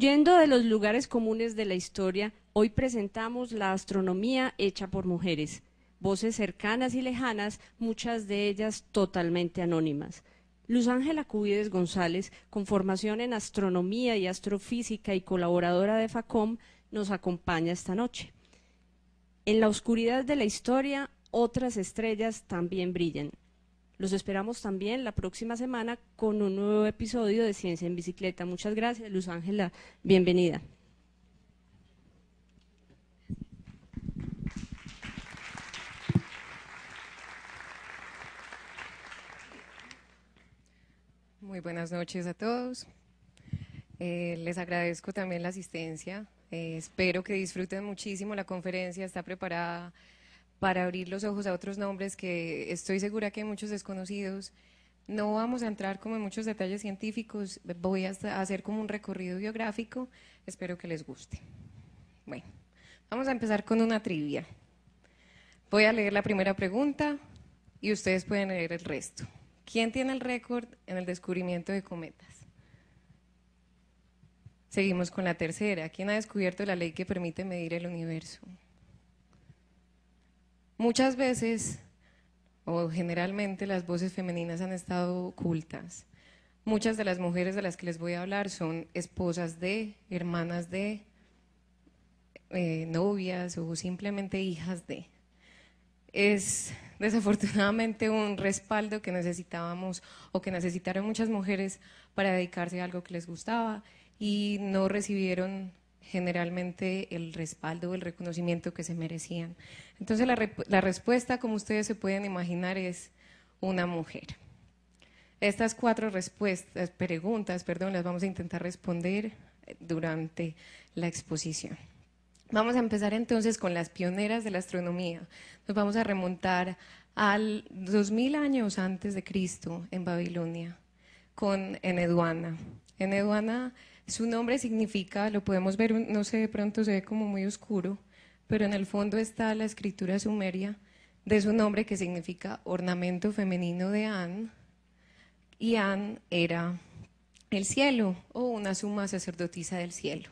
Yendo de los lugares comunes de la historia, hoy presentamos la astronomía hecha por mujeres, voces cercanas y lejanas, muchas de ellas totalmente anónimas. Luz Ángela Cubides González, con formación en astronomía y astrofísica y colaboradora de FACOM, nos acompaña esta noche. En la oscuridad de la historia, otras estrellas también brillan. Los esperamos también la próxima semana con un nuevo episodio de Ciencia en Bicicleta. Muchas gracias, Luz Ángela. Bienvenida. Muy buenas noches a todos. Eh, les agradezco también la asistencia. Eh, espero que disfruten muchísimo la conferencia, está preparada para abrir los ojos a otros nombres que estoy segura que hay muchos desconocidos. No vamos a entrar como en muchos detalles científicos, voy a hacer como un recorrido biográfico, espero que les guste. Bueno, vamos a empezar con una trivia. Voy a leer la primera pregunta y ustedes pueden leer el resto. ¿Quién tiene el récord en el descubrimiento de cometas? Seguimos con la tercera. ¿Quién ha descubierto la ley que permite medir el universo? Muchas veces, o generalmente, las voces femeninas han estado ocultas. Muchas de las mujeres de las que les voy a hablar son esposas de, hermanas de, eh, novias o simplemente hijas de. Es desafortunadamente un respaldo que necesitábamos o que necesitaron muchas mujeres para dedicarse a algo que les gustaba y no recibieron generalmente el respaldo o el reconocimiento que se merecían. Entonces la, respuesta, como ustedes se pueden imaginar, es una mujer. Estas cuatro respuestas, preguntas, perdón, las vamos a intentar responder durante la exposición. Vamos a empezar entonces con las pioneras de la astronomía. Nos vamos a remontar al 2000 años antes de Cristo en Babilonia, con Eneduana. Eneduana su nombre significa, lo podemos ver, no sé, de pronto se ve como muy oscuro, pero en el fondo está la escritura sumeria de su nombre que significa ornamento femenino de An. Y An era el cielo o una suma sacerdotisa del cielo.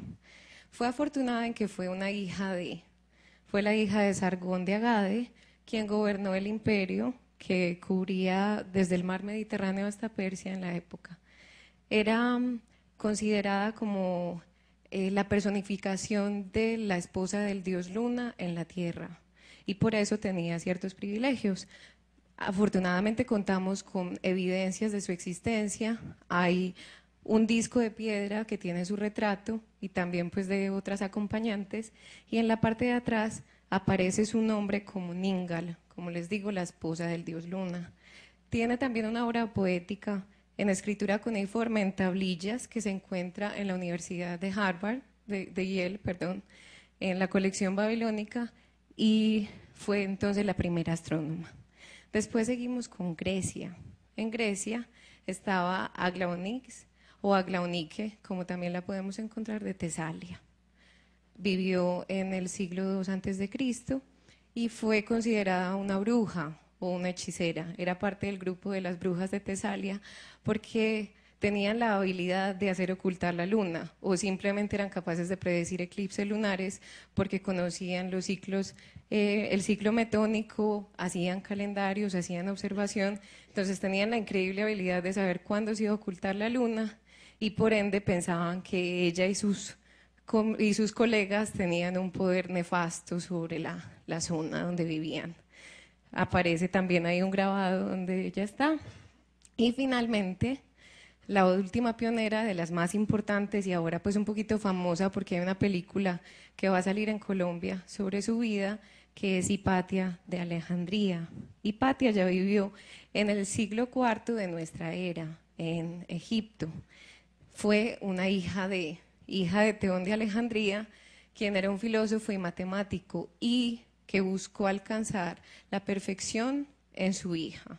Fue afortunada en que fue una hija de, fue la hija de Sargón de Agade, quien gobernó el imperio que cubría desde el mar Mediterráneo hasta Persia en la época. Era considerada como eh, la personificación de la esposa del dios Luna en la Tierra y por eso tenía ciertos privilegios. Afortunadamente contamos con evidencias de su existencia, hay un disco de piedra que tiene su retrato y también pues de otras acompañantes y en la parte de atrás aparece su nombre como Ningal, como les digo, la esposa del dios Luna. Tiene también una obra poética en escritura cuneiforme en tablillas que se encuentra en la Universidad de Harvard, de, Yale, perdón, en la colección babilónica y fue entonces la primera astrónoma. Después seguimos con Grecia. En Grecia estaba Aglaonix o Aglaonique, como también la podemos encontrar de Tesalia. Vivió en el siglo II antes de Cristo y fue considerada una bruja, o una hechicera. Era parte del grupo de las brujas de Tesalia porque tenían la habilidad de hacer ocultar la luna o simplemente eran capaces de predecir eclipses lunares porque conocían los ciclos, eh, el ciclo metónico, hacían calendarios, hacían observación, entonces tenían la increíble habilidad de saber cuándo se iba a ocultar la luna y por ende pensaban que ella y sus, y sus colegas tenían un poder nefasto sobre la zona donde vivían aparece también ahí un grabado donde ella está. Y finalmente, la última pionera de las más importantes y ahora pues un poquito famosa porque hay una película que va a salir en Colombia sobre su vida, que es Hipatia de Alejandría. Hipatia ya vivió en el siglo IV de nuestra era, en Egipto. Fue una hija de, hija de Teón de Alejandría, quien era un filósofo y matemático, y que buscó alcanzar la perfección en su hija.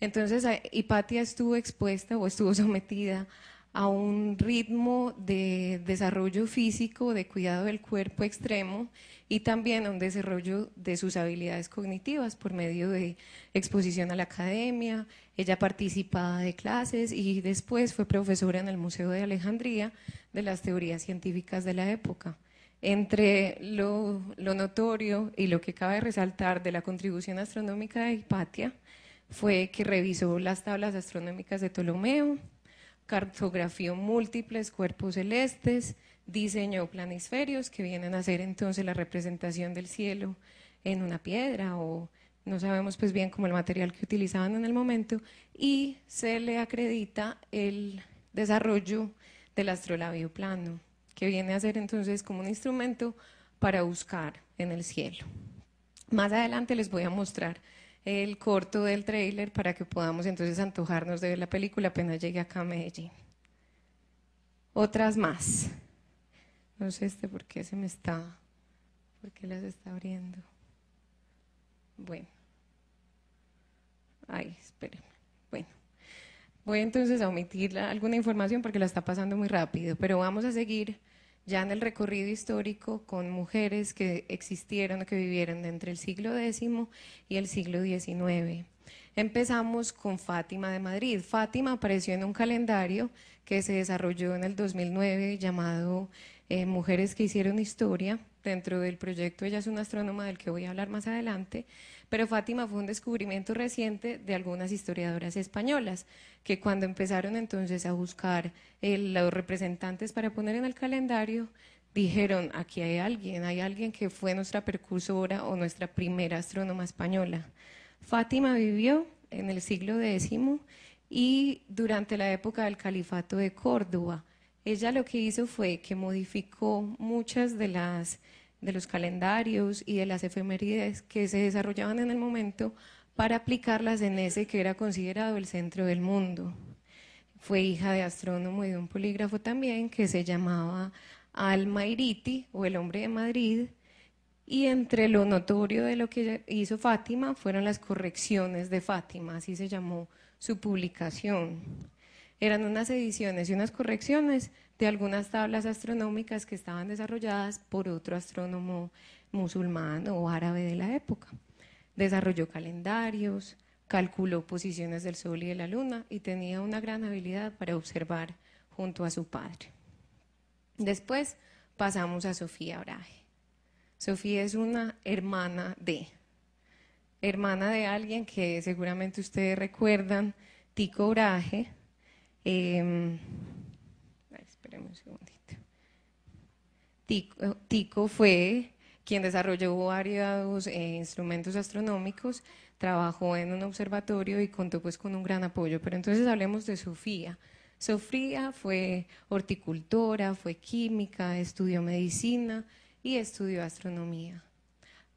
Entonces, Hipatia estuvo expuesta o estuvo sometida a un ritmo de desarrollo físico, de cuidado del cuerpo extremo y también a un desarrollo de sus habilidades cognitivas por medio de exposición a la academia. Ella participaba de clases y después fue profesora en el Museo de Alejandría de las teorías científicas de la época. Entre lo, notorio y lo que cabe resaltar de la contribución astronómica de Hipatia fue que revisó las tablas astronómicas de Ptolomeo, cartografió múltiples cuerpos celestes, diseñó planisferios que vienen a ser entonces la representación del cielo en una piedra o no sabemos pues bien como el material que utilizaban en el momento y se le acredita el desarrollo del astrolabio plano que viene a ser entonces como un instrumento para buscar en el cielo. Más adelante les voy a mostrar el corto del trailer para que podamos entonces antojarnos de ver la película apenas llegue acá a Medellín. Otras más. No sé este por qué se me está, por qué las está abriendo. Bueno. Ay, espérenme. Bueno. Voy entonces a omitir alguna información porque la está pasando muy rápido, pero vamos a seguir ya en el recorrido histórico con mujeres que existieron o que vivieron entre el siglo X y el siglo XIX. Empezamos con Fátima de Madrid. Fátima apareció en un calendario que se desarrolló en el 2009 llamado eh, Mujeres que hicieron historia dentro del proyecto Ella es una astrónoma del que voy a hablar más adelante, pero Fátima fue un descubrimiento reciente de algunas historiadoras españolas, que cuando empezaron entonces a buscar eh, los representantes para poner en el calendario, dijeron, aquí hay alguien, hay alguien que fue nuestra precursora o nuestra primera astrónoma española. Fátima vivió en el siglo X y durante la época del califato de Córdoba. Ella lo que hizo fue que modificó muchas de las de los calendarios y de las efemérides que se desarrollaban en el momento para aplicarlas en ese que era considerado el centro del mundo. Fue hija de astrónomo y de un polígrafo también que se llamaba al o el hombre de Madrid, y entre lo notorio de lo que hizo Fátima fueron las correcciones de Fátima, así se llamó su publicación. Eran unas ediciones y unas correcciones de algunas tablas astronómicas que estaban desarrolladas por otro astrónomo musulmán o árabe de la época. Desarrolló calendarios, calculó posiciones del Sol y de la Luna y tenía una gran habilidad para observar junto a su padre. Después pasamos a Sofía Braje. Sofía es una hermana de, hermana de alguien que seguramente ustedes recuerdan, Tico Braje, em, eh, Tico, fue quien desarrolló varios eh, instrumentos astronómicos, trabajó en un observatorio y contó pues con un gran apoyo. Pero entonces hablemos de Sofía. Sofía fue horticultora, fue química, estudió medicina y estudió astronomía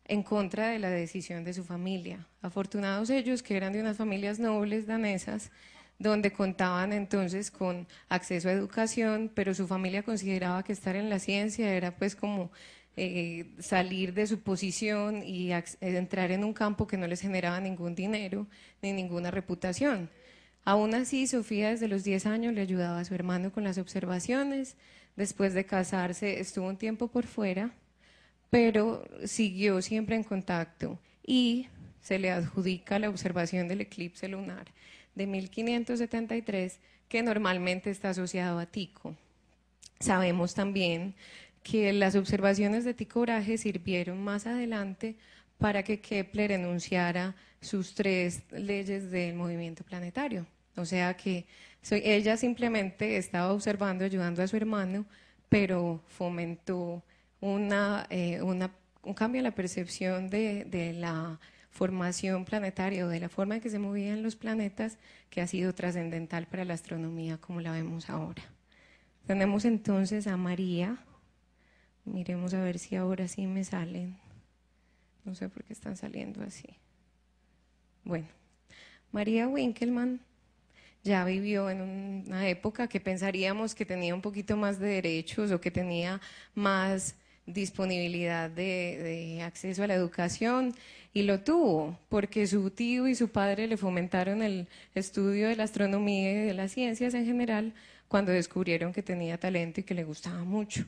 en contra de la decisión de su familia. Afortunados ellos, que eran de unas familias nobles danesas, donde contaban entonces con acceso a educación, pero su familia consideraba que estar en la ciencia era pues como eh, salir de su posición y entrar en un campo que no les generaba ningún dinero ni ninguna reputación. Aún así, Sofía desde los 10 años le ayudaba a su hermano con las observaciones. Después de casarse, estuvo un tiempo por fuera, pero siguió siempre en contacto y se le adjudica la observación del eclipse lunar de 1573 que normalmente está asociado a Tico. Sabemos también que las observaciones de Tico Brahe sirvieron más adelante para que Kepler enunciara sus tres leyes del movimiento planetario. O sea que ella simplemente estaba observando, ayudando a su hermano, pero fomentó una, eh, un cambio en la percepción de la formación planetaria o de la forma en que se movían los planetas que ha sido trascendental para la astronomía como la vemos ahora. Tenemos entonces a María. Miremos a ver si ahora sí me salen. No sé por qué están saliendo así. Bueno, María Winkelmann ya vivió en una época que pensaríamos que tenía un poquito más de derechos o que tenía más disponibilidad de, acceso a la educación y lo tuvo porque su tío y su padre le fomentaron el estudio de la astronomía y de las ciencias en general cuando descubrieron que tenía talento y que le gustaba mucho.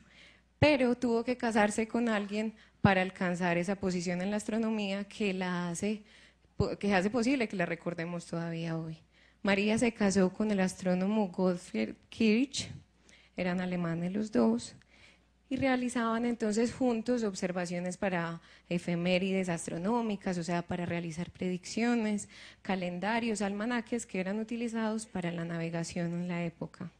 Pero tuvo que casarse con alguien para alcanzar esa posición en la astronomía que la hace, que hace posible que la recordemos todavía hoy. María se casó con el astrónomo Gottfried Kirch, eran alemanes los dos, y realizaban entonces juntos observaciones para efemérides astronómicas, o sea, para realizar predicciones, calendarios, almanaques que eran utilizados para la navegación en la época.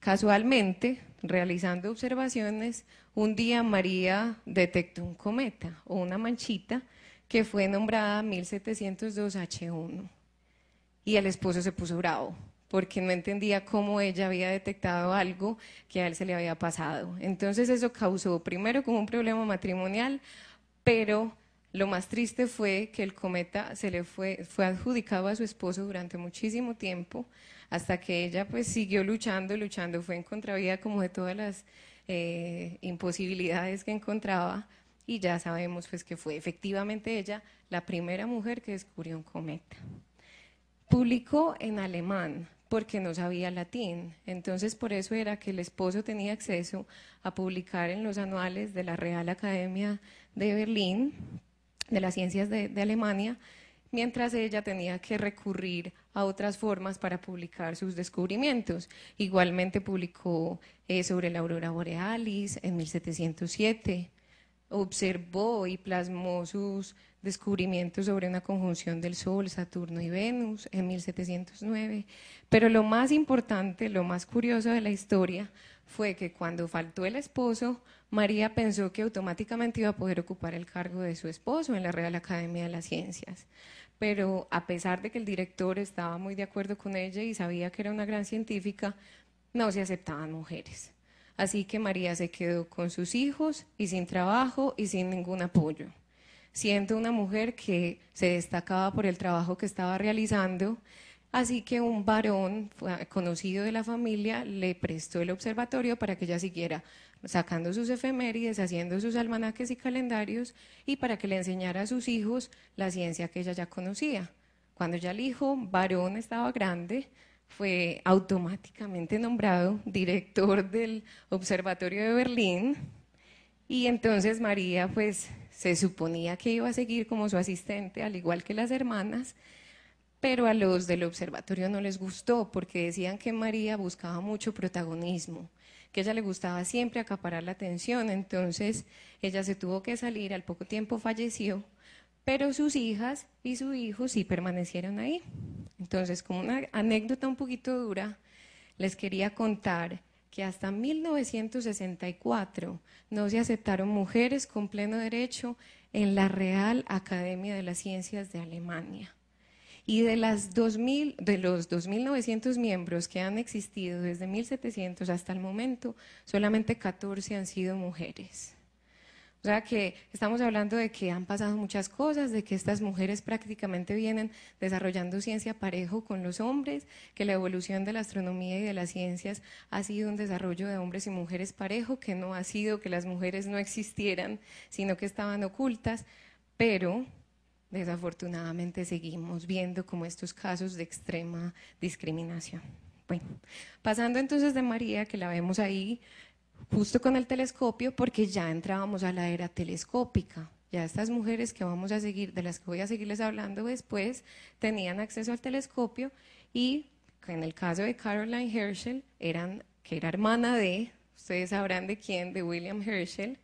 Casualmente, realizando observaciones, un día María detectó un cometa o una manchita que fue nombrada 1702 H1 y el esposo se puso bravo porque no entendía cómo ella había detectado algo que a él se le había pasado. Entonces eso causó primero como un problema matrimonial, pero lo más triste fue que el cometa se le fue, fue adjudicado a su esposo durante muchísimo tiempo, hasta que ella pues siguió luchando, luchando, fue en contravía como de todas las eh, imposibilidades que encontraba, y ya sabemos pues que fue efectivamente ella la primera mujer que descubrió un cometa. Publicó en alemán, porque no sabía latín. Entonces, por eso era que el esposo tenía acceso a publicar en los anuales de la Real Academia de Berlín, de las ciencias de, Alemania, mientras ella tenía que recurrir a otras formas para publicar sus descubrimientos. Igualmente publicó eh, sobre la aurora borealis en 1707, observó y plasmó sus descubrimientos sobre una conjunción del Sol, Saturno y Venus en 1709. Pero lo más importante, lo más curioso de la historia fue que cuando faltó el esposo, María pensó que automáticamente iba a poder ocupar el cargo de su esposo en la Real Academia de las Ciencias. Pero a pesar de que el director estaba muy de acuerdo con ella y sabía que era una gran científica, no se aceptaban mujeres. Así que María se quedó con sus hijos y sin trabajo y sin ningún apoyo, siendo una mujer que se destacaba por el trabajo que estaba realizando. Así que un varón conocido de la familia le prestó el observatorio para que ella siguiera sacando sus efemérides, haciendo sus almanaques y calendarios y para que le enseñara a sus hijos la ciencia que ella ya conocía. Cuando ya el hijo varón estaba grande, fue automáticamente nombrado director del Observatorio de Berlín y entonces María pues se suponía que iba a seguir como su asistente al igual que las hermanas, pero a los del observatorio no les gustó porque decían que María buscaba mucho protagonismo, que ella le gustaba siempre acaparar la atención, entonces ella se tuvo que salir, al poco tiempo falleció, pero sus hijas y su hijo sí permanecieron ahí. Entonces, como una anécdota un poquito dura, les quería contar que hasta 1964 no se aceptaron mujeres con pleno derecho en la Real Academia de las Ciencias de Alemania. Y de, las de los 2.900 miembros que han existido desde 1700 hasta el momento, solamente 14 han sido mujeres. O sea que estamos hablando de que han pasado muchas cosas, de que estas mujeres prácticamente vienen desarrollando ciencia parejo con los hombres, que la evolución de la astronomía y de las ciencias ha sido un desarrollo de hombres y mujeres parejo, que no ha sido que las mujeres no existieran, sino que estaban ocultas, pero desafortunadamente seguimos viendo como estos casos de extrema discriminación. Bueno, pasando entonces de María, que la vemos ahí justo con el telescopio porque ya entrábamos a la era telescópica. Ya estas mujeres que vamos a seguir, de las que voy a seguirles hablando después, tenían acceso al telescopio y en el caso de Caroline Herschel, eran, que era hermana de, ustedes sabrán de quién, de William Herschel,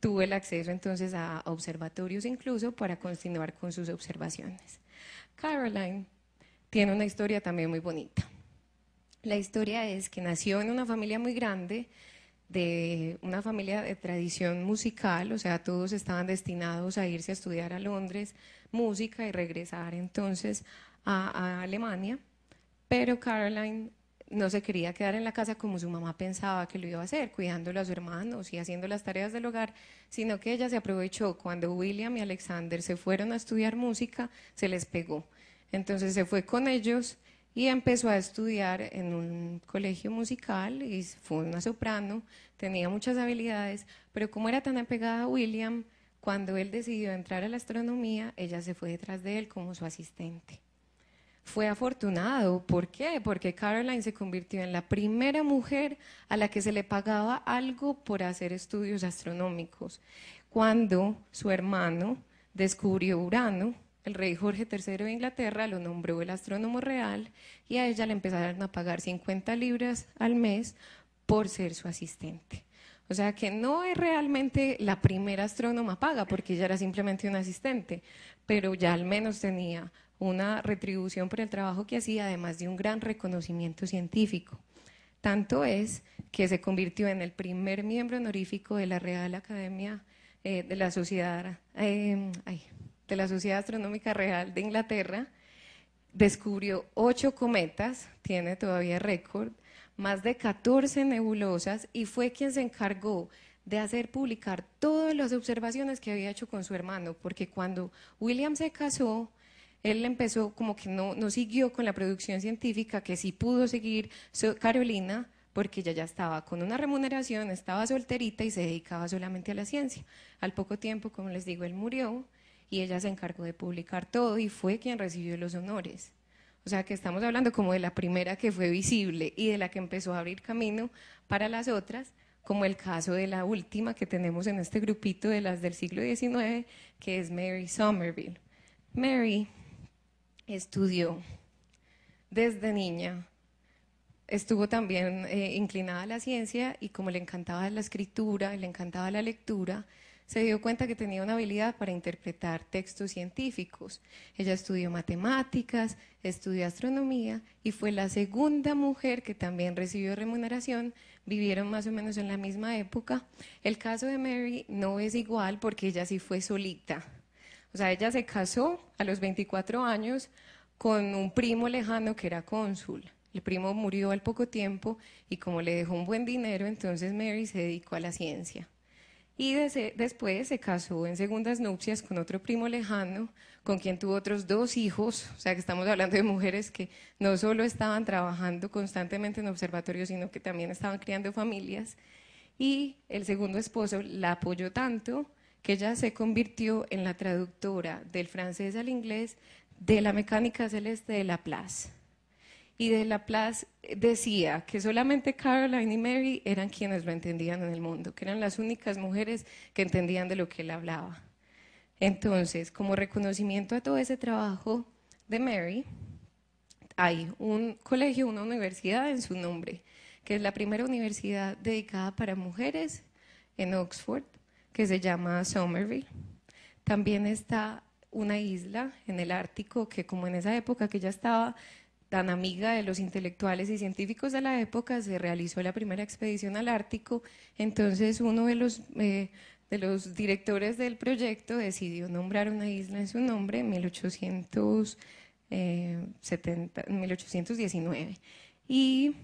tuvo el acceso entonces a observatorios incluso para continuar con sus observaciones. Caroline tiene una historia también muy bonita. La historia es que nació en una familia muy grande, de una familia de tradición musical, o sea, todos estaban destinados a irse a estudiar a Londres música y regresar entonces a, Alemania, pero Caroline no se quería quedar en la casa como su mamá pensaba que lo iba a hacer, cuidándolo a sus hermanos y haciendo las tareas del hogar, sino que ella se aprovechó cuando William y Alexander se fueron a estudiar música, se les pegó. Entonces se fue con ellos y empezó a estudiar en un colegio musical y fue una soprano, tenía muchas habilidades, pero como era tan apegada a William, cuando él decidió entrar a la astronomía, ella se fue detrás de él como su asistente. Fue afortunado, ¿por qué? Porque Caroline se convirtió en la primera mujer a la que se le pagaba algo por hacer estudios astronómicos. Cuando su hermano descubrió Urano, el rey Jorge III de Inglaterra lo nombró el astrónomo real y a ella le empezaron a pagar 50 libras al mes por ser su asistente. O sea que no es realmente la primera astrónoma paga, porque ella era simplemente una asistente, pero ya al menos tenía una retribución por el trabajo que hacía, además de un gran reconocimiento científico. Tanto es que se convirtió en el primer miembro honorífico de la Real Academia eh, de la Sociedad eh, de la Sociedad Astronómica Real de Inglaterra, descubrió ocho cometas, tiene todavía récord, más de 14 nebulosas y fue quien se encargó de hacer publicar todas las observaciones que había hecho con su hermano, porque cuando William se casó, él empezó como que no, no siguió con la producción científica, que sí pudo seguir Carolina, porque ella ya estaba con una remuneración, estaba solterita y se dedicaba solamente a la ciencia. Al poco tiempo, como les digo, él murió y ella se encargó de publicar todo y fue quien recibió los honores. O sea que estamos hablando como de la primera que fue visible y de la que empezó a abrir camino para las otras, como el caso de la última que tenemos en este grupito de las del siglo XIX, que es Mary Somerville. Mary estudió desde niña, estuvo también eh, inclinada a la ciencia y como le encantaba la escritura, le encantaba la lectura, se dio cuenta que tenía una habilidad para interpretar textos científicos. Ella estudió matemáticas, estudió astronomía y fue la segunda mujer que también recibió remuneración. Vivieron más o menos en la misma época. El caso de Mary no es igual porque ella sí fue solita. O sea, ella se casó a los 24 años con un primo lejano que era cónsul. El primo murió al poco tiempo y como le dejó un buen dinero, entonces Mary se dedicó a la ciencia y después se casó en segundas nupcias con otro primo lejano, con quien tuvo otros dos hijos, o sea que estamos hablando de mujeres que no solo estaban trabajando constantemente en observatorios, sino que también estaban criando familias. Y el segundo esposo la apoyó tanto que ella se convirtió en la traductora del francés al inglés de la mecánica celeste de Laplace y de la plaza decía que solamente Caroline y Mary eran quienes lo entendían en el mundo, que eran las únicas mujeres que entendían de lo que él hablaba. Entonces, como reconocimiento a todo ese trabajo de Mary, hay un colegio, una universidad en su nombre, que es la primera universidad dedicada para mujeres en Oxford, que se llama Somerville. También está una isla en el Ártico que como en esa época que ya estaba tan amiga de los intelectuales y científicos de la época, se realizó la primera expedición al Ártico, entonces uno de los, eh, de los directores del proyecto decidió nombrar una isla en su nombre en 1819. Eh, y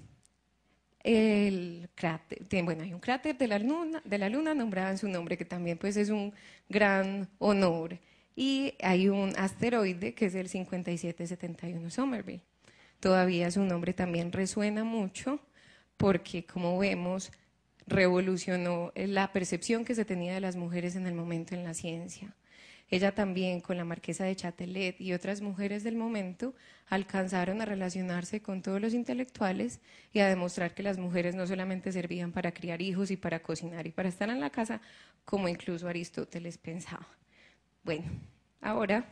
el cráter, bueno, hay un cráter de la, luna, de la luna nombrado en su nombre, que también pues es un gran honor. Y hay un asteroide que es el 5771 Somerville todavía su nombre también resuena mucho porque, como vemos, revolucionó eh, la percepción que se tenía de las mujeres en el momento en la ciencia. Ella también, con la marquesa de Chatelet y otras mujeres del momento, alcanzaron a relacionarse con todos los intelectuales y a demostrar que las mujeres no solamente servían para criar hijos y para cocinar y para estar en la casa, como incluso Aristóteles pensaba. Bueno, ahora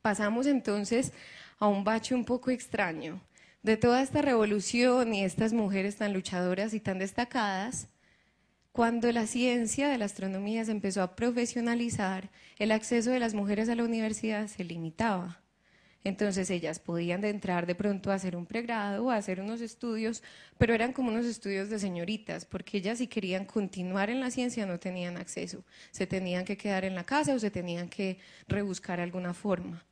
pasamos entonces a un bache un poco extraño. De toda esta revolución y estas mujeres tan luchadoras y tan destacadas, cuando la ciencia de la astronomía se empezó a profesionalizar, el acceso de las mujeres a la universidad se limitaba. Entonces ellas podían entrar de pronto a hacer un pregrado, o a hacer unos estudios, pero eran como unos estudios de señoritas, porque ellas si querían continuar en la ciencia no tenían acceso, se tenían que quedar en la casa o se tenían que rebuscar alguna forma.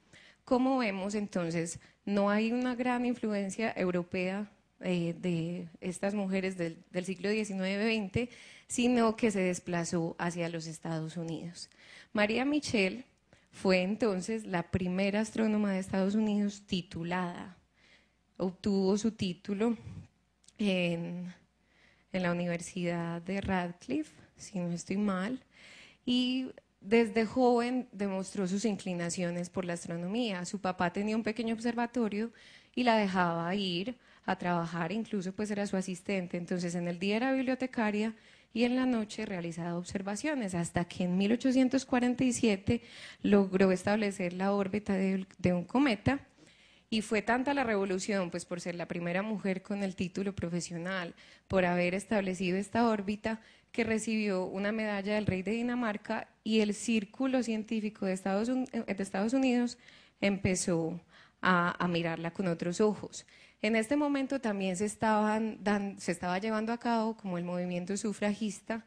Como vemos entonces, no hay una gran influencia europea eh, de estas mujeres del, siglo XIX-XX, sino que se desplazó hacia los Estados Unidos. María Michelle fue entonces la primera astrónoma de Estados Unidos titulada. Obtuvo su título en, en la Universidad de Radcliffe, si no estoy mal, y desde joven demostró sus inclinaciones por la astronomía. Su papá tenía un pequeño observatorio y la dejaba ir a trabajar, incluso pues era su asistente. Entonces en el día era bibliotecaria y en la noche realizaba observaciones, hasta que en 1847 logró establecer la órbita de, un cometa y fue tanta la revolución, pues por ser la primera mujer con el título profesional, por haber establecido esta órbita, que recibió una medalla del rey de Dinamarca y el círculo científico de Estados, eh, Unidos, empezó a, mirarla con otros ojos. En este momento también se, estaba llevando a cabo como el movimiento sufragista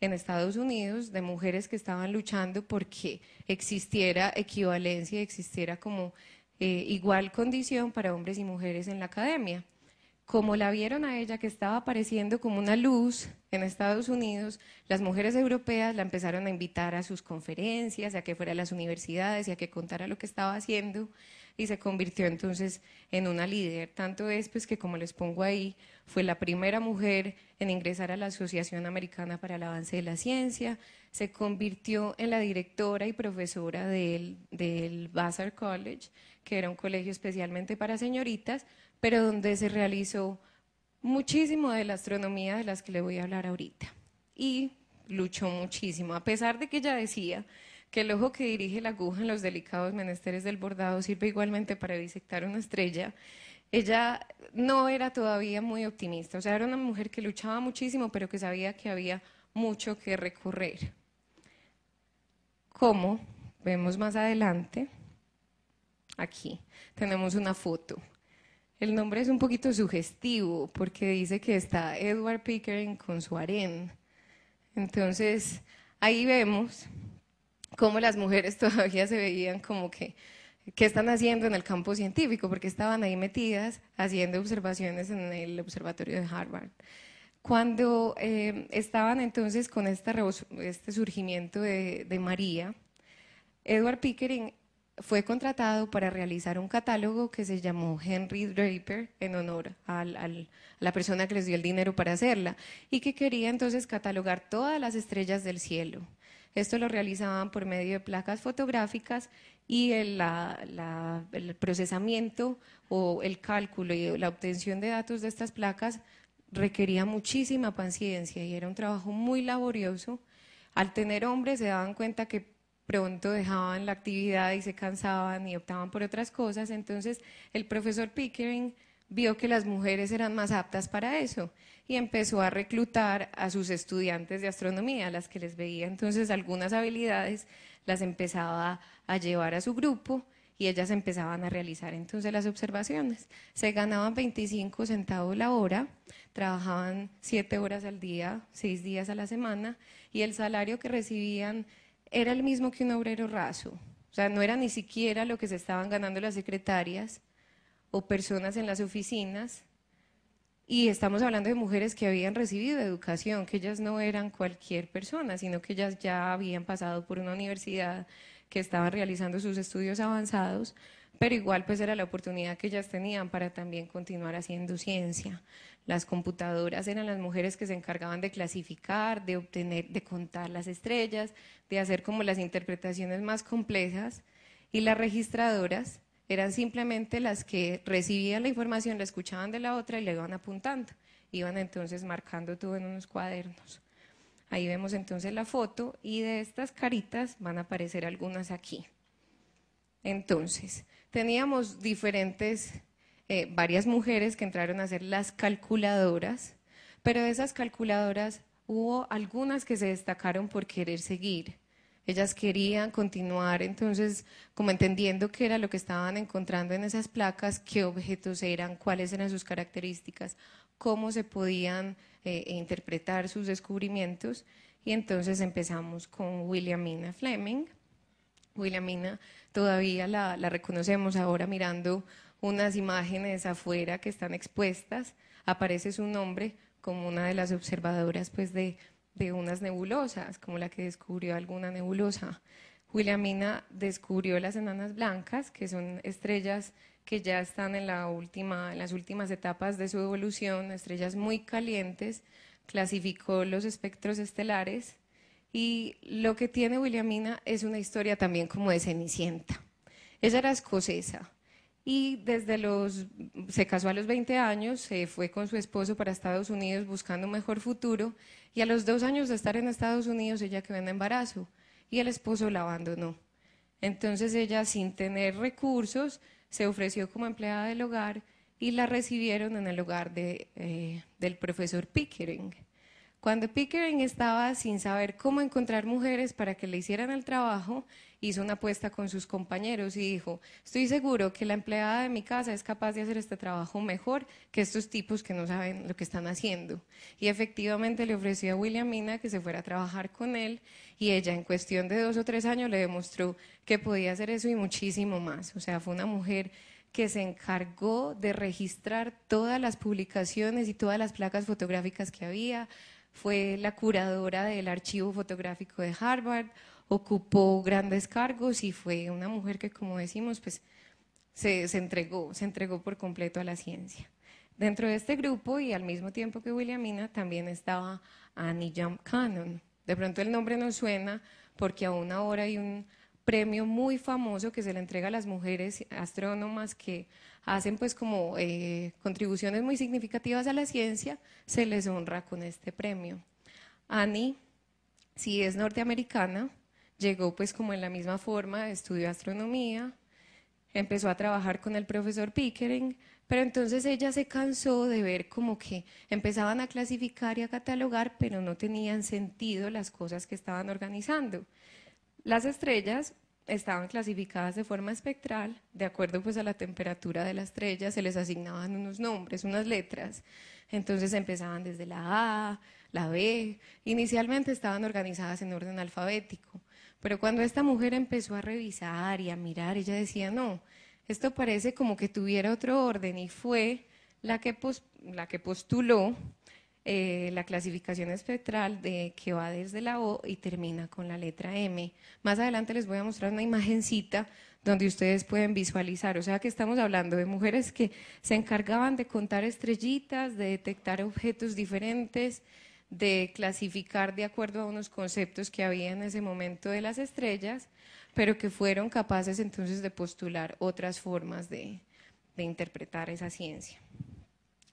en Estados Unidos de mujeres que estaban luchando porque existiera equivalencia, existiera como eh, igual condición para hombres y mujeres en la academia como la vieron a ella que estaba apareciendo como una luz en Estados Unidos, las mujeres europeas la empezaron a invitar a sus conferencias, a que fuera a las universidades y a que contara lo que estaba haciendo y se convirtió entonces en una líder. Tanto es pues que como les pongo ahí, fue la primera mujer en ingresar a la Asociación Americana para el Avance de la Ciencia, se convirtió en la directora y profesora del, del Vassar College, que era un colegio especialmente para señoritas, pero donde se realizó muchísimo de la astronomía de las que le voy a hablar ahorita. Y luchó muchísimo, a pesar de que ella decía que el ojo que dirige la aguja en los delicados menesteres del bordado sirve igualmente para disectar una estrella, ella no era todavía muy optimista, o sea, era una mujer que luchaba muchísimo, pero que sabía que había mucho que recorrer. Como vemos más adelante, aquí tenemos una foto el nombre es un poquito sugestivo porque dice que está Edward Pickering con su harén. Entonces, ahí vemos cómo las mujeres todavía se veían como que, ¿qué están haciendo en el campo científico? Porque estaban ahí metidas haciendo observaciones en el observatorio de Harvard. Cuando eh, estaban entonces con este surgimiento de María, Edward Pickering fue contratado para realizar un catálogo que se llamó Henry Draper en honor al, a la persona que les dio el dinero para hacerla y que quería entonces catalogar todas las estrellas del cielo. Esto lo realizaban por medio de placas fotográficas y el procesamiento o el cálculo y la obtención de datos de estas placas requería muchísima paciencia y era un trabajo muy laborioso. Al tener hombres se daban cuenta que pronto dejaban la actividad y se cansaban y optaban por otras cosas. Entonces el profesor Pickering vio que las mujeres eran más aptas para eso y empezó a reclutar a sus estudiantes de astronomía, las que les veía entonces algunas habilidades, las empezaba a llevar a su grupo y ellas empezaban a realizar entonces las observaciones. Se ganaban 25 centavos la hora, trabajaban 7 horas al día, 6 días a la semana y el salario que recibían era el mismo que un obrero raso. O sea, no era ni siquiera lo que se estaban ganando las secretarias o personas en las oficinas. Y estamos hablando de mujeres que habían recibido educación, que ellas no eran cualquier persona, sino que ellas ya habían pasado por una universidad, que estaban realizando sus estudios avanzados, pero igual pues era la oportunidad que ellas tenían para también continuar haciendo ciencia. Las computadoras eran las mujeres que se encargaban de clasificar, de obtener, de contar las estrellas, de hacer como las interpretaciones más complejas y las registradoras eran simplemente las que recibían la información, la escuchaban de la otra y le iban apuntando. Iban entonces marcando todo en unos cuadernos. Ahí vemos entonces la foto y de estas caritas van a aparecer algunas aquí. Entonces, teníamos diferentes eh, varias mujeres que entraron a hacer las calculadoras, pero de esas calculadoras hubo algunas que se destacaron por querer seguir. Ellas querían continuar, entonces, como entendiendo qué era lo que estaban encontrando en esas placas, qué objetos eran, cuáles eran sus características, cómo se podían eh, e interpretar sus descubrimientos. Y entonces empezamos con Williamina Fleming. Williamina todavía la reconocemos ahora mirando unas imágenes afuera que están expuestas, aparece su nombre como una de las observadoras pues, de, unas nebulosas, como la que descubrió alguna nebulosa. Williamina descubrió las enanas blancas, que son estrellas que ya están en, la última, en las últimas etapas de su evolución, estrellas muy calientes, clasificó los espectros estelares y lo que tiene Williamina es una historia también como de Cenicienta. Ella era escocesa, y desde los, se casó a los 20 años, se fue con su esposo para Estados Unidos buscando un mejor futuro y a los dos años de estar en Estados Unidos ella quedó en embarazo y el esposo la abandonó. Entonces ella sin tener recursos se ofreció como empleada del hogar y la recibieron en el hogar de, eh, del profesor Pickering. Cuando Pickering estaba sin saber cómo encontrar mujeres para que le hicieran el trabajo, hizo una apuesta con sus compañeros y dijo, estoy seguro que la empleada de mi casa es capaz de hacer este trabajo mejor que estos tipos que no saben lo que están haciendo. Y efectivamente le ofreció a Williamina que se fuera a trabajar con él y ella en cuestión de dos o tres años le demostró que podía hacer eso y muchísimo más. O sea, fue una mujer que se encargó de registrar todas las publicaciones y todas las placas fotográficas que había, fue la curadora del archivo fotográfico de Harvard, ocupó grandes cargos y fue una mujer que, como decimos, pues se, se entregó, se entregó por completo a la ciencia. Dentro de este grupo y al mismo tiempo que Williamina también estaba Annie Jump Cannon. De pronto el nombre nos suena porque aún ahora hay un premio muy famoso que se le entrega a las mujeres astrónomas que hacen pues como eh, contribuciones muy significativas a la ciencia, se les honra con este premio. Annie, si es norteamericana, llegó pues como en la misma forma, estudió astronomía, empezó a trabajar con el profesor Pickering, pero entonces ella se cansó de ver como que empezaban a clasificar y a catalogar, pero no tenían sentido las cosas que estaban organizando. Las estrellas estaban clasificadas de forma espectral, de acuerdo pues a la temperatura de la estrella, se les asignaban unos nombres, unas letras. Entonces empezaban desde la A, la B, inicialmente estaban organizadas en orden alfabético. Pero cuando esta mujer empezó a revisar y a mirar, ella decía, no, esto parece como que tuviera otro orden y fue la que, la que postuló eh, la clasificación espectral de que va desde la O y termina con la letra M. Más adelante les voy a mostrar una imagencita donde ustedes pueden visualizar. O sea que estamos hablando de mujeres que se encargaban de contar estrellitas, de detectar objetos diferentes, de clasificar de acuerdo a unos conceptos que había en ese momento de las estrellas, pero que fueron capaces entonces de postular otras formas de, interpretar esa ciencia.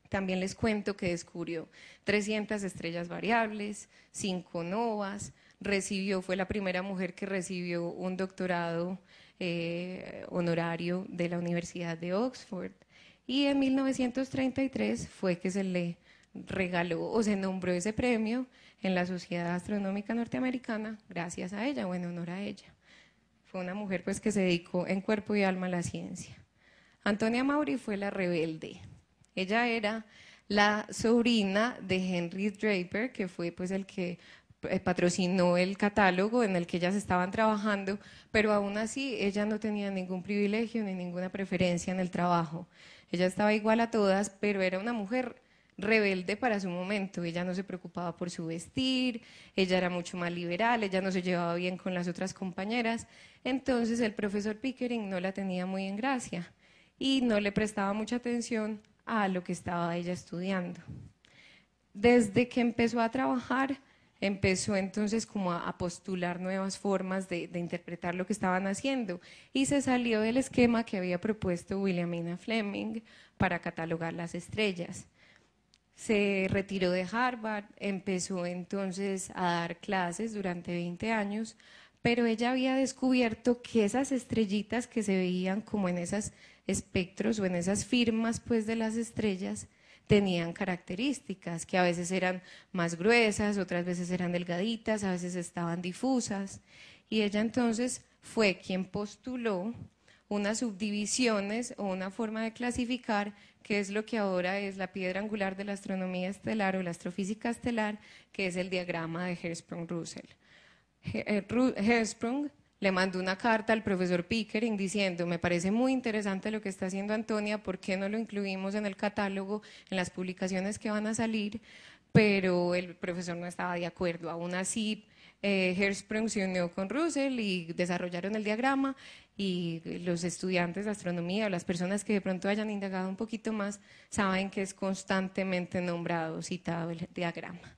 También les cuento que descubrió 300 estrellas variables, 5 novas, recibió, fue la primera mujer que recibió un doctorado eh, honorario de la Universidad de Oxford y en 1933 fue que se le regaló o se nombró ese premio en la Sociedad Astronómica Norteamericana gracias a ella o en honor a ella. Fue una mujer pues que se dedicó en cuerpo y alma a la ciencia. Antonia Mauri fue la rebelde. Ella era la sobrina de Henry Draper, que fue pues el que eh, patrocinó el catálogo en el que ellas estaban trabajando, pero aún así ella no tenía ningún privilegio ni ninguna preferencia en el trabajo. Ella estaba igual a todas, pero era una mujer rebelde para su momento. Ella no se preocupaba por su vestir, ella era mucho más liberal, ella no se llevaba bien con las otras compañeras. Entonces el profesor Pickering no la tenía muy en gracia y no le prestaba mucha atención a lo que estaba ella estudiando. Desde que empezó a trabajar, empezó entonces como a, postular nuevas formas de, de interpretar lo que estaban haciendo y se salió del esquema que había propuesto Williamina Fleming para catalogar las estrellas se retiró de Harvard, empezó entonces a dar clases durante 20 años, pero ella había descubierto que esas estrellitas que se veían como en esos espectros o en esas firmas pues de las estrellas tenían características que a veces eran más gruesas, otras veces eran delgaditas, a veces estaban difusas y ella entonces fue quien postuló unas subdivisiones o una forma de clasificar que es lo que ahora es la piedra angular de la astronomía estelar o la astrofísica estelar, que es el diagrama de Hertzsprung-Russell. Eh, Hertzsprung le mandó una carta al profesor Pickering diciendo, me parece muy interesante lo que está haciendo Antonia, ¿por qué no lo incluimos en el catálogo, en las publicaciones que van a salir? Pero el profesor no estaba de acuerdo. Aún así, eh, se unió con Russell y desarrollaron el diagrama y los estudiantes de astronomía o las personas que de pronto hayan indagado un poquito más saben que es constantemente nombrado, citado el diagrama.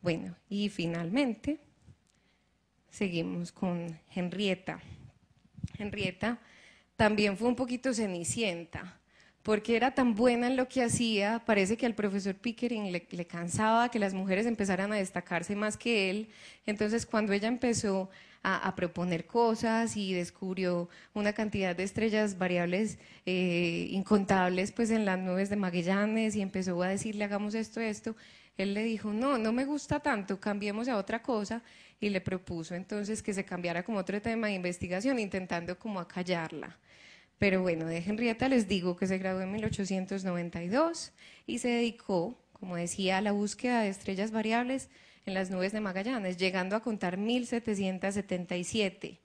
Bueno, y finalmente seguimos con Henrietta. Henrietta también fue un poquito cenicienta porque era tan buena en lo que hacía, parece que al profesor Pickering le, cansaba que las mujeres empezaran a destacarse más que él, entonces cuando ella empezó a, proponer cosas y descubrió una cantidad de estrellas variables eh, incontables pues en las nubes de Magallanes y empezó a decirle hagamos esto, esto, él le dijo no, no me gusta tanto, cambiemos a otra cosa y le propuso entonces que se cambiara como otro tema de investigación intentando como acallarla. Pero bueno, de Henrietta les digo que se graduó en 1892 y se dedicó, como decía, a la búsqueda de estrellas variables en las nubes de Magallanes, llegando a contar 1777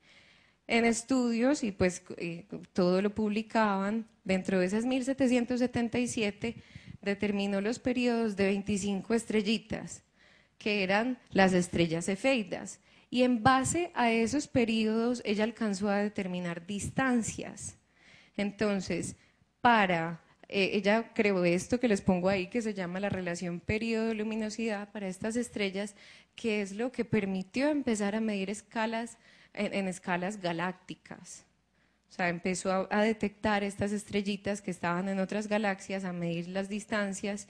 en estudios y pues eh, todo lo publicaban. Dentro de esas 1777 determinó los periodos de 25 estrellitas, que eran las estrellas efeidas. Y en base a esos periodos ella alcanzó a determinar distancias. Entonces, para, eh, ella creó esto que les pongo ahí, que se llama la relación periodo-luminosidad para estas estrellas, que es lo que permitió empezar a medir escalas en, escalas galácticas. O sea, empezó a, detectar estas estrellitas que estaban en otras galaxias, a medir las distancias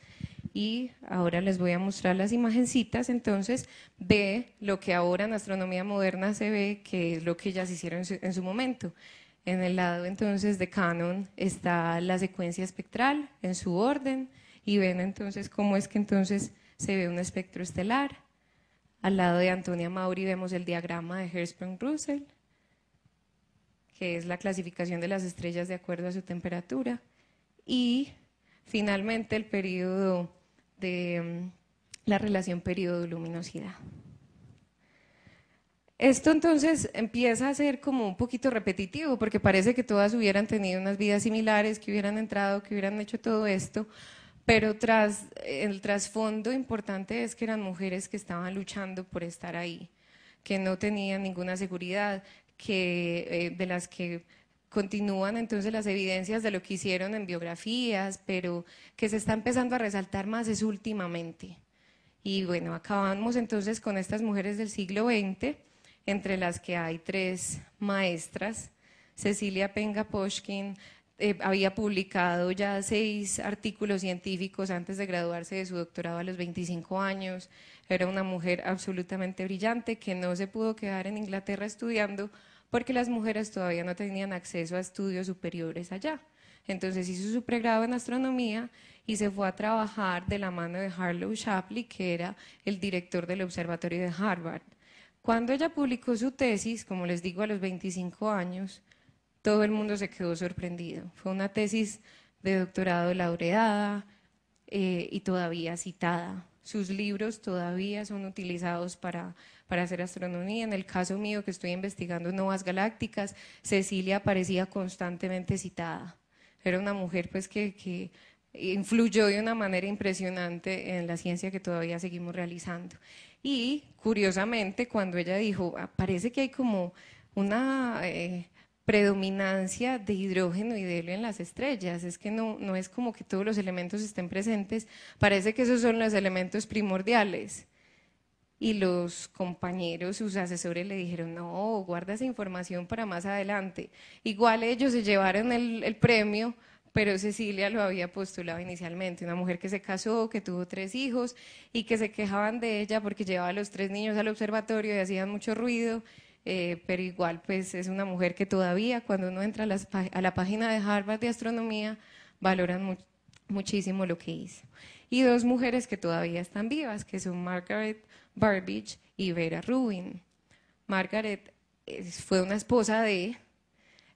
y ahora les voy a mostrar las imagencitas entonces de lo que ahora en astronomía moderna se ve, que es lo que ellas hicieron en su momento. En el lado entonces de Canon está la secuencia espectral en su orden y ven entonces cómo es que entonces se ve un espectro estelar. Al lado de Antonia Mauri vemos el diagrama de Hertzsprung-Russell, que es la clasificación de las estrellas de acuerdo a su temperatura. Y finalmente el período de mm, la relación período luminosidad esto entonces empieza a ser como un poquito repetitivo, porque parece que todas hubieran tenido unas vidas similares, que hubieran entrado, que hubieran hecho todo esto, pero tras, el trasfondo importante es que eran mujeres que estaban luchando por estar ahí, que no tenían ninguna seguridad, que, eh, de las que continúan entonces las evidencias de lo que hicieron en biografías, pero que se está empezando a resaltar más es últimamente. Y bueno, acabamos entonces con estas mujeres del siglo XX entre las que hay tres maestras. Cecilia Penga Poshkin eh, había publicado ya seis artículos científicos antes de graduarse de su doctorado a los 25 años. Era una mujer absolutamente brillante que no se pudo quedar en Inglaterra estudiando porque las mujeres todavía no tenían acceso a estudios superiores allá. Entonces hizo su pregrado en astronomía y se fue a trabajar de la mano de Harlow Shapley, que era el director del observatorio de Harvard. Cuando ella publicó su tesis, como les digo, a los 25 años, todo el mundo se quedó sorprendido. Fue una tesis de doctorado laureada eh, y todavía citada. Sus libros todavía son utilizados para, hacer astronomía. En el caso mío, que estoy investigando nuevas galácticas, Cecilia aparecía constantemente citada. Era una mujer pues, que influyó de una manera impresionante en la ciencia que todavía seguimos realizando. Y curiosamente, cuando ella dijo, ah, parece que hay como una eh, predominancia de hidrógeno y de helio en las estrellas, es que no, no es como que todos los elementos estén presentes, parece que esos son los elementos primordiales. Y los compañeros, sus asesores le dijeron, no, guarda esa información para más adelante. Igual ellos se llevaron el premio, pero Cecilia lo había postulado inicialmente, una mujer que se casó, que tuvo tres hijos y que se quejaban de ella porque llevaba los tres niños al observatorio y hacían mucho ruido, eh, pero igual pues es una mujer que todavía cuando uno entra a, la página de Harvard de Astronomía valoran muchísimo lo que hizo. Y dos mujeres que todavía están vivas, que son Margaret Barbage y Vera Rubin. Margaret eh, fue una esposa de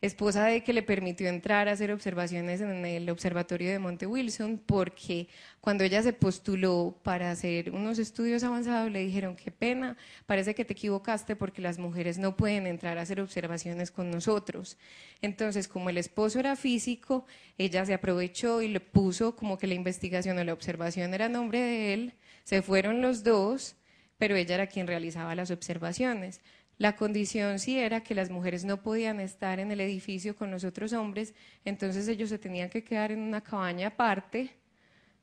esposa de que le permitió entrar a hacer observaciones en el observatorio de Monte Wilson, porque cuando ella se postuló para hacer unos estudios avanzados le dijeron, qué pena, parece que te equivocaste porque las mujeres no pueden entrar a hacer observaciones con nosotros. Entonces, como el esposo era físico, ella se aprovechó y le puso como que la investigación o la observación era nombre de él, se fueron los dos, pero ella era quien realizaba las observaciones. La condición sí era que las mujeres no podían estar en el edificio con los otros hombres, entonces ellos se tenían que quedar en una cabaña aparte,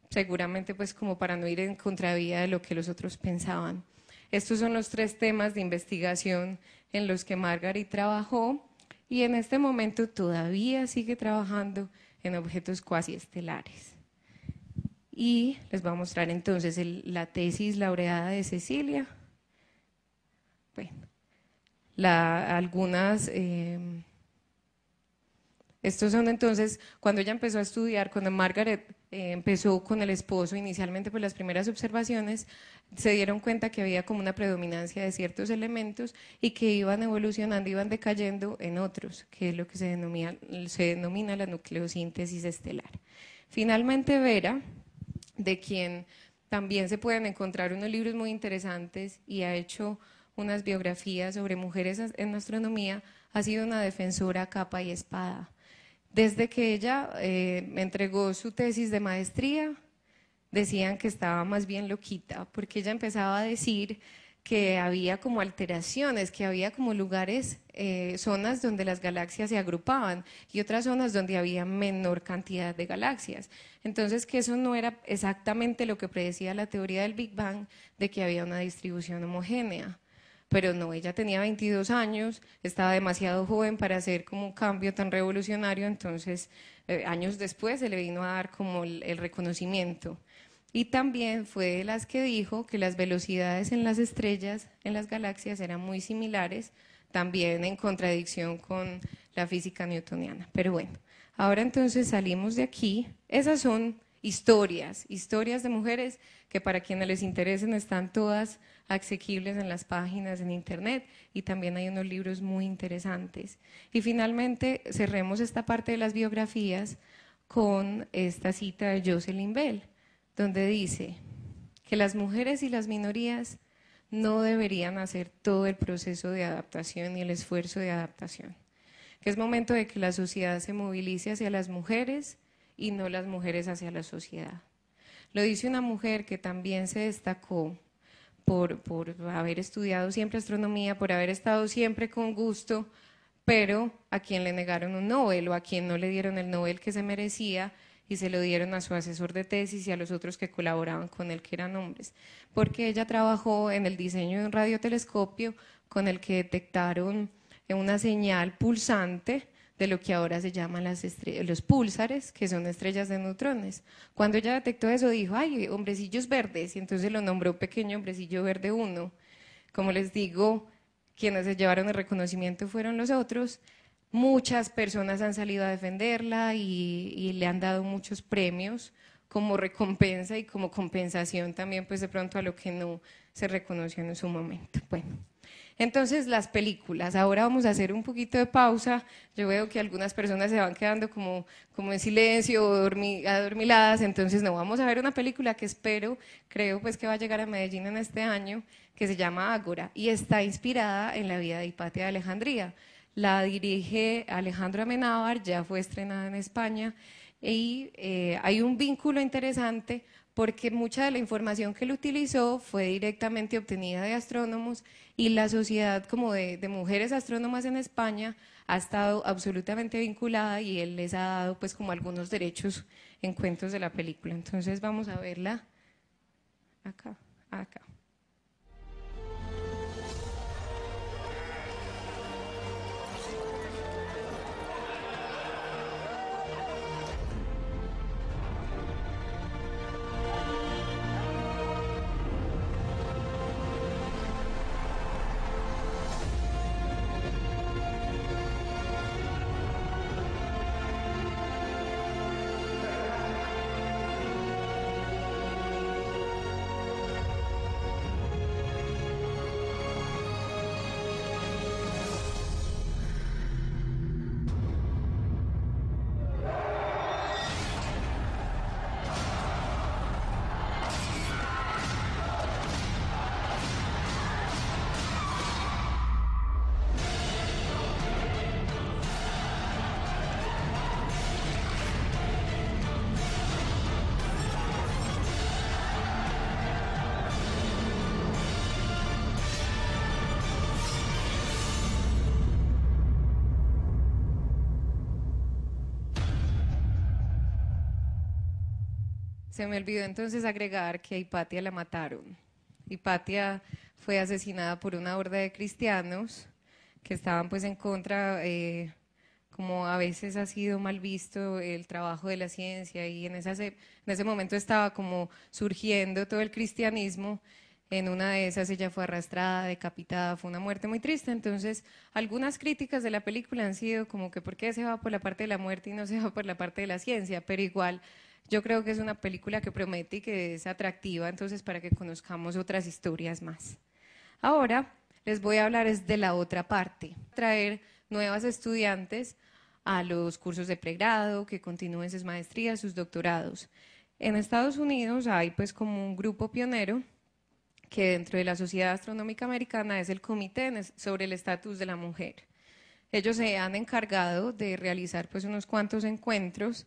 seguramente pues como para no ir en contravía de lo que los otros pensaban. Estos son los tres temas de investigación en los que Margaret trabajó y en este momento todavía sigue trabajando en objetos cuasi estelares. Y les voy a mostrar entonces la tesis laureada de Cecilia. Bueno algunas... Eh, estos son entonces, cuando ella empezó a estudiar, cuando Margaret eh, empezó con el esposo inicialmente, por pues las primeras observaciones se dieron cuenta que había como una predominancia de ciertos elementos y que iban evolucionando, iban decayendo en otros, que es lo que se denomina, se denomina la nucleosíntesis estelar. Finalmente, Vera, de quien también se pueden encontrar unos libros muy interesantes y ha hecho unas biografías sobre mujeres en astronomía, ha sido una defensora capa y espada. Desde que ella eh, entregó su tesis de maestría, decían que estaba más bien loquita, porque ella empezaba a decir que había como alteraciones, que había como lugares, eh, zonas donde las galaxias se agrupaban y otras zonas donde había menor cantidad de galaxias. Entonces que eso no era exactamente lo que predecía la teoría del Big Bang, de que había una distribución homogénea pero no, ella tenía 22 años, estaba demasiado joven para hacer como un cambio tan revolucionario, entonces eh, años después se le vino a dar como el, el reconocimiento. Y también fue de las que dijo que las velocidades en las estrellas, en las galaxias, eran muy similares, también en contradicción con la física newtoniana. Pero bueno, ahora entonces salimos de aquí. Esas son historias, historias de mujeres que para quienes les interesen están todas accesibles en las páginas, en internet y también hay unos libros muy interesantes. Y finalmente cerremos esta parte de las biografías con esta cita de Jocelyn Bell, donde dice que las mujeres y las minorías no deberían hacer todo el proceso de adaptación y el esfuerzo de adaptación, que es momento de que la sociedad se movilice hacia las mujeres y no las mujeres hacia la sociedad. Lo dice una mujer que también se destacó por, haber estudiado siempre astronomía, por haber estado siempre con gusto, pero a quien le negaron un Nobel o a quien no le dieron el Nobel que se merecía y se lo dieron a su asesor de tesis y a los otros que colaboraban con él, que eran hombres, porque ella trabajó en el diseño de un radiotelescopio con el que detectaron una señal pulsante de lo que ahora se llaman los púlsares, que son estrellas de neutrones. Cuando ella detectó eso, dijo, ay, hombrecillos verdes, y entonces lo nombró pequeño hombrecillo verde uno. Como les digo, quienes se llevaron el reconocimiento fueron los otros. Muchas personas han salido a defenderla y, y le han dado muchos premios como recompensa y como compensación también, pues de pronto a lo que no se reconoció en su momento. Bueno. Entonces, las películas. Ahora vamos a hacer un poquito de pausa. Yo veo que algunas personas se van quedando como, en silencio, o adormiladas. Entonces, no, vamos a ver una película que espero, creo pues que va a llegar a Medellín en este año, que se llama Ágora y está inspirada en la vida de Hipatia de Alejandría. La dirige Alejandro Amenábar, ya fue estrenada en España y eh, hay un vínculo interesante porque mucha de la información que él utilizó fue directamente obtenida de astrónomos y la sociedad como de, mujeres astrónomas en España ha estado absolutamente vinculada y él les ha dado pues como algunos derechos en cuentos de la película. Entonces vamos a verla acá, acá. Se me olvidó entonces agregar que a Hipatia la mataron. Hipatia fue asesinada por una horda de cristianos que estaban pues en contra, eh, como a veces ha sido mal visto el trabajo de la ciencia y en, e, en ese momento estaba como surgiendo todo el cristianismo. En una de esas ella fue arrastrada, decapitada, fue una muerte muy triste. Entonces, algunas críticas de la película han sido como que por qué se va por la parte de la muerte y no se va por la parte de la ciencia, pero igual yo creo que es una película que promete y que es atractiva, entonces para que conozcamos otras historias más. Ahora les voy a hablar de la otra parte, traer nuevas estudiantes a los cursos de pregrado, que continúen sus maestrías, sus doctorados. En Estados Unidos hay pues como un grupo pionero que dentro de la Sociedad Astronómica Americana es el Comité sobre el Estatus de la Mujer. Ellos se han encargado de realizar pues unos cuantos encuentros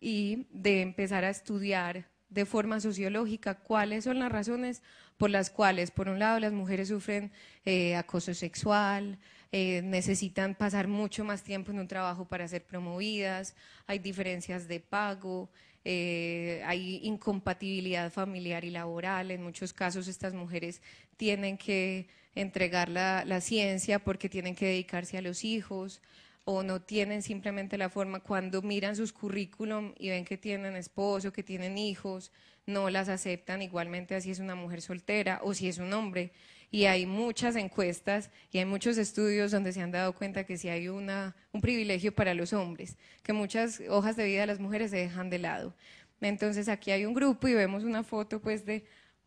y de empezar a estudiar de forma sociológica cuáles son las razones por las cuales, por un lado, las mujeres sufren eh, acoso sexual, eh, necesitan pasar mucho más tiempo en un trabajo para ser promovidas, hay diferencias de pago, eh, hay incompatibilidad familiar y laboral. En muchos casos estas mujeres tienen que entregar la, la ciencia porque tienen que dedicarse a los hijos o no tienen simplemente la forma, cuando miran sus currículum y ven que tienen esposo, que tienen hijos, no las aceptan igualmente así es una mujer soltera o si es un hombre. Y hay muchas encuestas y hay muchos estudios donde se han dado cuenta que sí hay una, un privilegio para los hombres, que muchas hojas de vida de las mujeres se dejan de lado. Entonces aquí hay un grupo y vemos una foto pues de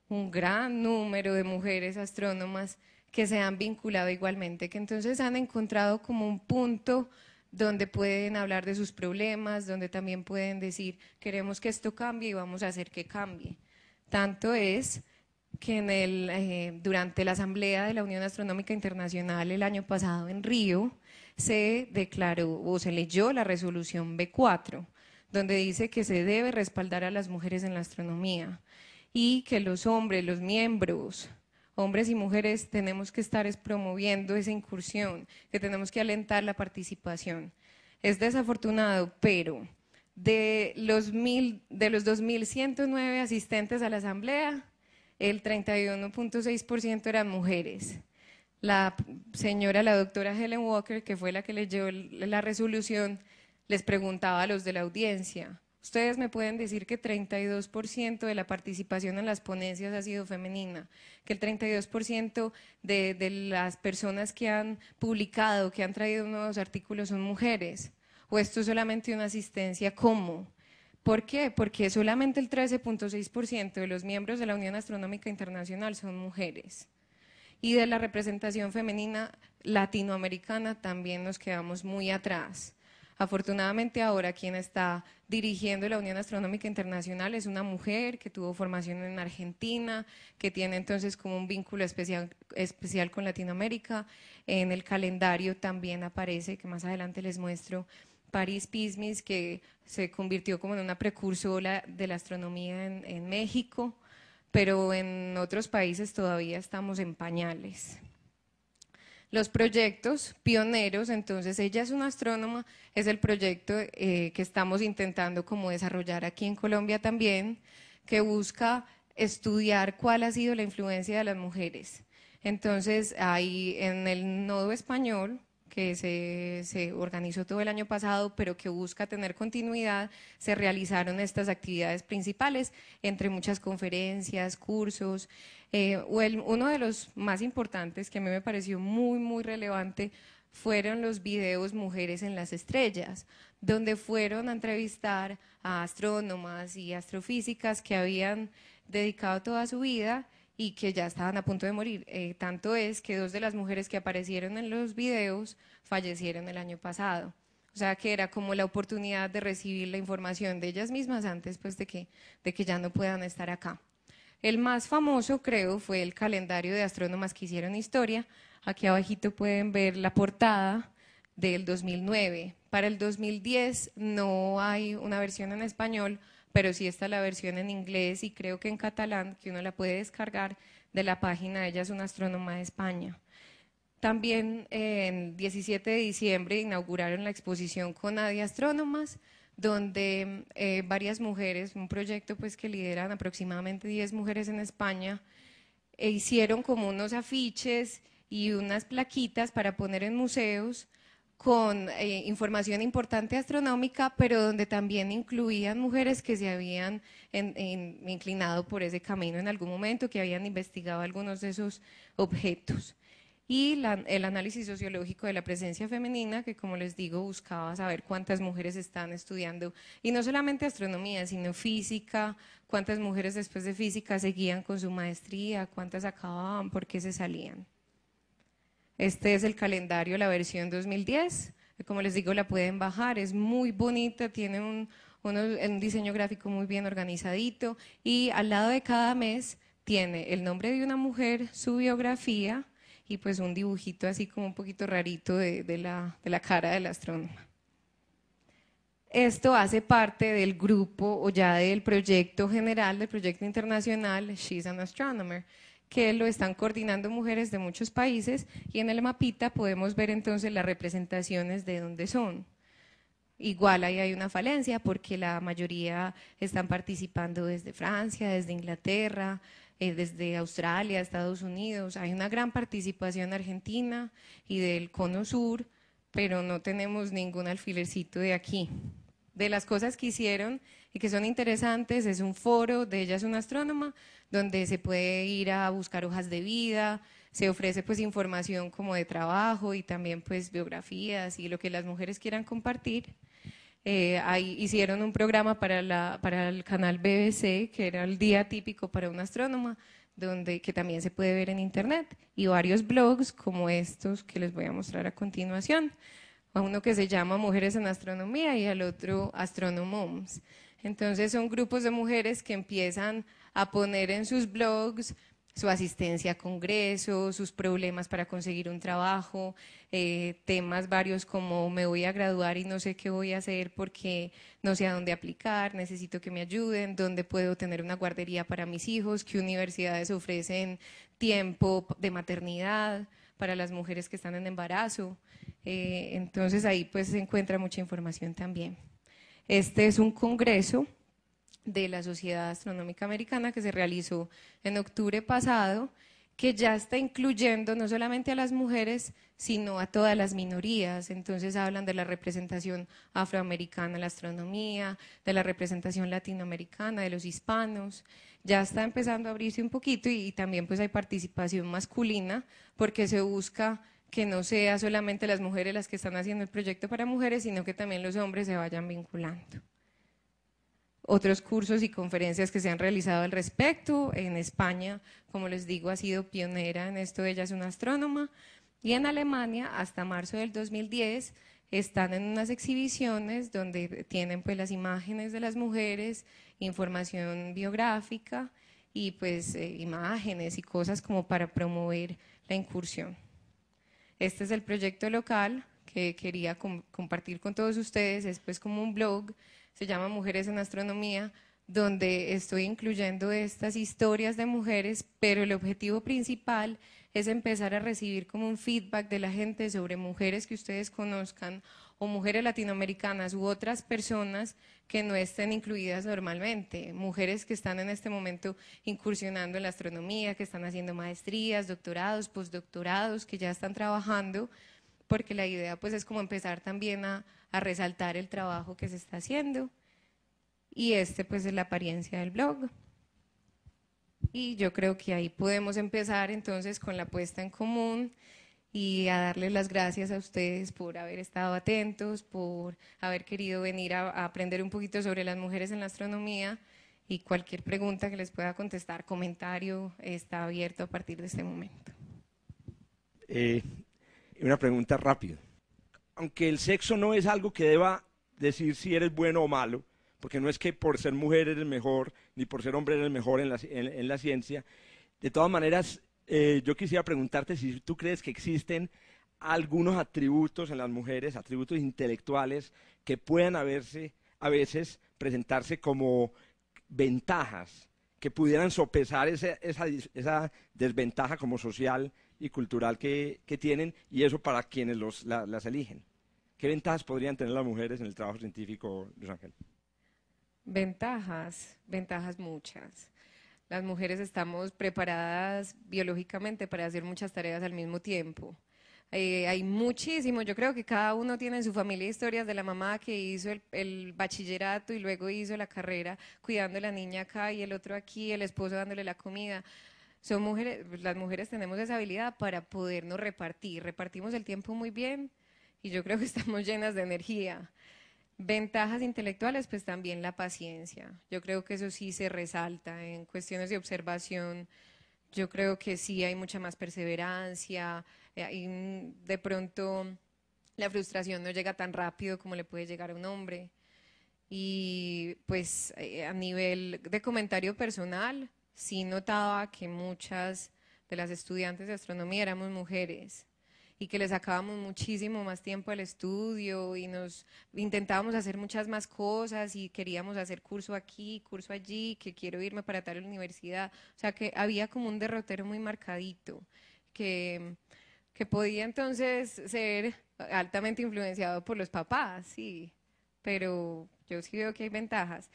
un gran número de mujeres astrónomas que se han vinculado igualmente, que entonces han encontrado como un punto donde pueden hablar de sus problemas, donde también pueden decir, queremos que esto cambie y vamos a hacer que cambie. Tanto es que eh, durante la Asamblea de la Unión Astronómica Internacional el año pasado en Río, se declaró o se leyó la resolución B4, donde dice que se debe respaldar a las mujeres en la astronomía y que los hombres, los miembros hombres y mujeres tenemos que estar promoviendo esa incursión, que tenemos que alentar la participación. Es desafortunado, pero de los, mil, de los 2.109 asistentes a la asamblea, el 31.6% eran mujeres. La señora, la doctora Helen Walker, que fue la que leyó la resolución, les preguntaba a los de la audiencia, Ustedes me pueden decir que 32% de la participación en las ponencias ha sido femenina, que el 32% de, de las personas que han publicado, que han traído nuevos artículos son mujeres, o esto es solamente una asistencia ¿cómo? ¿Por qué? Porque solamente el 13.6% de los miembros de la Unión Astronómica Internacional son mujeres. Y de la representación femenina latinoamericana también nos quedamos muy atrás. Afortunadamente ahora quien está dirigiendo la Unión Astronómica Internacional es una mujer que tuvo formación en Argentina, que tiene entonces como un vínculo especial, con Latinoamérica. En el calendario también aparece, que más adelante les muestro, París Pismis, que se convirtió como en una precursora de la astronomía en México, pero en otros países todavía estamos en pañales los proyectos pioneros, entonces ella es una astrónoma, es el proyecto eh, que estamos intentando como desarrollar aquí en Colombia también, que busca estudiar cuál ha sido la influencia de las mujeres. Entonces, ahí en el nodo español que se, organizó todo el año pasado, pero que busca tener continuidad, se realizaron estas actividades principales, entre muchas conferencias, cursos. Eh, uno de los más importantes que a mí me pareció muy, muy relevante fueron los videos Mujeres en las Estrellas, donde fueron a entrevistar a astrónomas y astrofísicas que habían dedicado toda su vida y que ya estaban a punto de morir. Eh, tanto es que dos de las mujeres que aparecieron en los videos fallecieron el año pasado. O sea, que era como la oportunidad de recibir la información de ellas mismas antes pues, de, que, de que ya no puedan estar acá. El más famoso, creo, fue el calendario de astrónomas que hicieron historia. Aquí abajito pueden ver la portada del 2009. Para el 2010 no hay una versión en español, pero sí está la versión en inglés y creo que en catalán, que uno la puede descargar de la página, ella es una astrónoma de España. También el 17 de diciembre inauguraron la exposición con nadie Astrónomas, donde eh, varias mujeres, un proyecto pues que lideran aproximadamente 10 mujeres en España, e hicieron como unos afiches y unas plaquitas para poner en museos con eh, información importante astronómica, pero donde también incluían mujeres que se habían inclinado por ese camino en algún momento, que habían investigado algunos de esos objetos. Y el análisis sociológico de la presencia femenina, que como les digo, buscaba saber cuántas mujeres están estudiando, y no solamente astronomía, sino física, cuántas mujeres después de física seguían con su maestría, cuántas acababan, por qué se salían. Este es el calendario, la versión 2010. Como les digo, la pueden bajar, es muy bonita, tiene un, diseño gráfico muy bien organizadito y al lado de cada mes tiene el nombre de una mujer, su biografía y pues un dibujito así como un poquito rarito de, la, cara del astrónoma. Esto hace parte del grupo o ya del proyecto general, del proyecto internacional She's an Astronomer que lo están coordinando mujeres de muchos países y en el mapita podemos ver entonces las representaciones de dónde son. Igual ahí hay una falencia porque la mayoría están participando desde Francia, desde Inglaterra, eh, desde Australia, Estados Unidos. Hay una gran participación argentina y del cono sur, pero no tenemos ningún alfilercito de aquí. De las cosas que hicieron y que son interesantes. Es un foro de Ella es una astrónoma, donde se puede ir a buscar hojas de vida, se ofrece pues información como de trabajo y también pues biografías y lo que las mujeres quieran compartir. Eh, ahí hicieron un programa para, la, para el canal BBC, que era el día típico para una astrónoma, donde, que también se puede ver en internet, y varios blogs como estos que les voy a mostrar a continuación. A uno que se llama Mujeres en Astronomía y al otro Astronomoms. Entonces son grupos de mujeres que empiezan a poner en sus blogs su asistencia a congresos, sus problemas para conseguir un trabajo, eh, temas varios como me voy a graduar y no sé qué voy a hacer porque no sé a dónde aplicar, necesito que me ayuden, dónde puedo tener una guardería para mis hijos, qué universidades ofrecen tiempo de maternidad para las mujeres que están en embarazo. Eh, entonces ahí pues se encuentra mucha información también. Este es un congreso de la Sociedad Astronómica Americana que se realizó en octubre pasado, que ya está incluyendo no solamente a las mujeres, sino a todas las minorías. Entonces hablan de la representación afroamericana en la astronomía, de la representación latinoamericana, de los hispanos. Ya está empezando a abrirse un poquito y, también pues hay participación masculina porque se busca que no sea solamente las mujeres las que están haciendo el proyecto para mujeres, sino que también los hombres se vayan vinculando. Otros cursos y conferencias que se han realizado al respecto, en España, como les digo, ha sido pionera en esto, ella es una astrónoma, y en Alemania, hasta marzo del 2010, están en unas exhibiciones donde tienen pues las imágenes de las mujeres, información biográfica y pues eh, imágenes y cosas como para promover la incursión. Este es el proyecto local que quería compartir con todos ustedes. Es pues como un blog, se llama Mujeres en Astronomía, donde estoy incluyendo estas historias de mujeres, pero el objetivo principal es empezar a recibir como un feedback de la gente sobre mujeres que ustedes conozcan o mujeres latinoamericanas u otras personas que no estén incluidas normalmente, mujeres que están en este momento incursionando en la astronomía, que están haciendo maestrías, doctorados, postdoctorados, que ya están trabajando, porque la idea pues es como empezar también a, a resaltar el trabajo que se está haciendo. Y este pues es la apariencia del blog. Y yo creo que ahí podemos empezar entonces con la puesta en común y a darles las gracias a ustedes por haber estado atentos, por haber querido venir a, aprender un poquito sobre las mujeres en la astronomía y cualquier pregunta que les pueda contestar, comentario, está abierto a partir de este momento. Eh, una pregunta rápida. Aunque el sexo no es algo que deba decir si eres bueno o malo, porque no es que por ser mujer eres mejor, ni por ser hombre eres mejor en la, en la ciencia, de todas maneras eh, yo quisiera preguntarte si tú crees que existen algunos atributos en las mujeres, atributos intelectuales, que puedan haberse, a veces presentarse como ventajas, que pudieran sopesar esa, desventaja como social y cultural que, tienen, y eso para quienes las eligen. ¿Qué ventajas podrían tener las mujeres en el trabajo científico, Luis Ángel? Ventajas, ventajas muchas. Las mujeres estamos preparadas biológicamente para hacer muchas tareas al mismo tiempo. Eh, hay muchísimos, yo creo que cada uno tiene en su familia historias de la mamá que hizo el, bachillerato y luego hizo la carrera cuidando a la niña acá y el otro aquí, el esposo dándole la comida. Son mujeres, las mujeres tenemos esa habilidad para podernos repartir, repartimos el tiempo muy bien y yo creo que estamos llenas de energía. Ventajas intelectuales, pues también la paciencia. Yo creo que eso sí se resalta en cuestiones de observación. Yo creo que sí hay mucha más perseverancia, eh, y de pronto la frustración no llega tan rápido como le puede llegar a un hombre. Y pues eh, a nivel de comentario personal, sí notaba que muchas de las estudiantes de astronomía éramos mujeres y que le sacábamos muchísimo más tiempo al estudio y nos intentábamos hacer muchas más cosas y queríamos hacer curso aquí, curso allí, que quiero irme para tal universidad. O sea que había como un derrotero muy marcadito que, que podía entonces ser altamente influenciado por los papás, sí, pero yo sí veo que hay ventajas.